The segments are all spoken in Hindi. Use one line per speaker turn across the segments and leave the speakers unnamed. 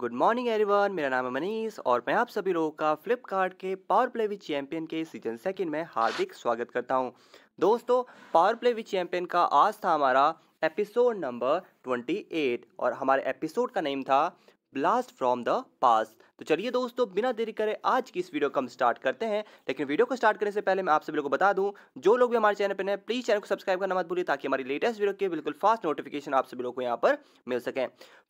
गुड मॉर्निंग एवरीवन मेरा नाम है मनीष और मैं आप सभी लोगों का फ्लिपकार्ट के पावर प्ले विच चैंपियन के सीजन सेकंड में हार्दिक स्वागत करता हूं दोस्तों पावर प्ले विच चैंपियन का आज था हमारा एपिसोड नंबर 28 और हमारे एपिसोड का नेम था ब्लास्ट फ्रॉम द पास तो चलिए दोस्तों बिना देरी करे आज की इस वीडियो को हम स्टार्ट करते हैं लेकिन वीडियो को स्टार्ट करने से पहले मैं आप सभी लोगों को बता दूं जो लोग भी हमारे चैनल पर नए प्लीज चैनल को सब्सक्राइब करना मत भूलिए ताकि हमारी लेटेस्ट वीडियो के बिल्कुल फास्ट नोटिफिकेशन आप सभी लोग को यहाँ पर मिल सके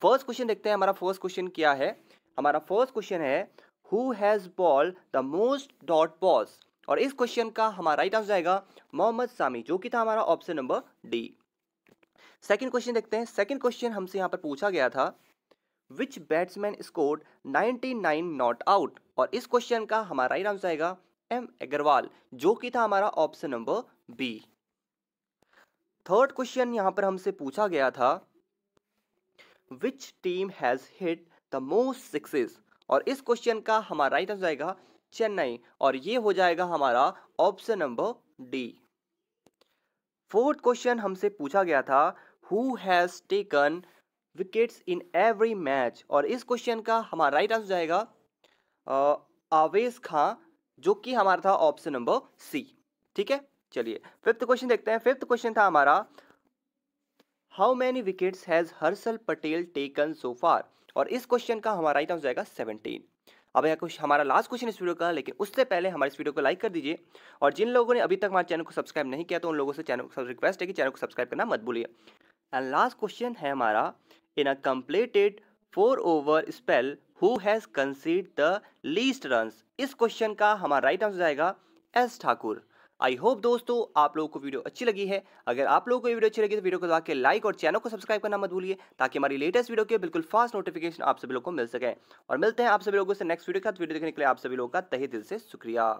फर्स्ट क्वेश्चन देखते हैं हमारा फर्स्ट क्वेश्चन क्या है हमारा फर्स्ट क्वेश्चन है who has bowled the most dot balls और इस क्वेश्चन का हमारा राइट आंसर जाएगा मोहम्मद सामी जो कि था हमारा option number D second question देखते हैं सेकेंड क्वेश्चन हमसे यहाँ पर पूछा गया था which batsman scored 99 not out और इस क्वेश्चन का हमारा ही आंसर आएगा एम अग्रवाल जो कि था हमारा option number B third question यहां पर हमसे पूछा गया था which team has hit the most sixes और इस क्वेश्चन का हमारा राइट आंसर जाएगा चेन्नई और ये हो जाएगा हमारा option number D fourth question हमसे पूछा गया था who has taken wickets in every match और इस क्वेश्चन का हमारा राइट आंसर जाएगा आवेज आवेश खां जो कि हमारा था ऑप्शन नंबर सी ठीक है चलिए फिफ्थ क्वेश्चन देखते हैं फिफ्थ क्वेश्चन था हमारा how many wickets has Harshal Patel taken so far और इस क्वेश्चन का हमारा राइट आंसर जाएगा सेवनटीन अब यह कुछ हमारा लास्ट क्वेश्चन इस वीडियो का लेकिन उससे पहले हमारे इस वीडियो को लाइक कर दीजिए और जिन लोगों ने अभी तक हमारे चैनल को सब्सक्राइब नहीं किया तो उन लोगों से चैनल को रिक्वेस्ट है कि चैनल को सब्सक्राइब करना मत भूलिए एंड लास्ट क्वेश्चन है हमारा in a completed four over spell who has conceded the least run इस क्वेश्चन का हमारा राइट आंसर जाएगा एस ठाकुर आई होप दोस्तों आप लोगों को वीडियो अच्छी लगी है अगर आप लोगों को ये वीडियो अच्छी लगी तो वीडियो को दबा के लाइक और चैनल को सब्सक्राइब करना मत भूलिए ताकि हमारी लेटेस्ट वीडियो के बिल्कुल फास्ट नोटिफिकेशन आप सभी लोगों को मिल सके और मिलते हैं आप सभी लोगों से नेक्स्ट वीडियो के साथ वीडियो देखने के लिए आप सभी लोगों का तहे दिल से शुक्रिया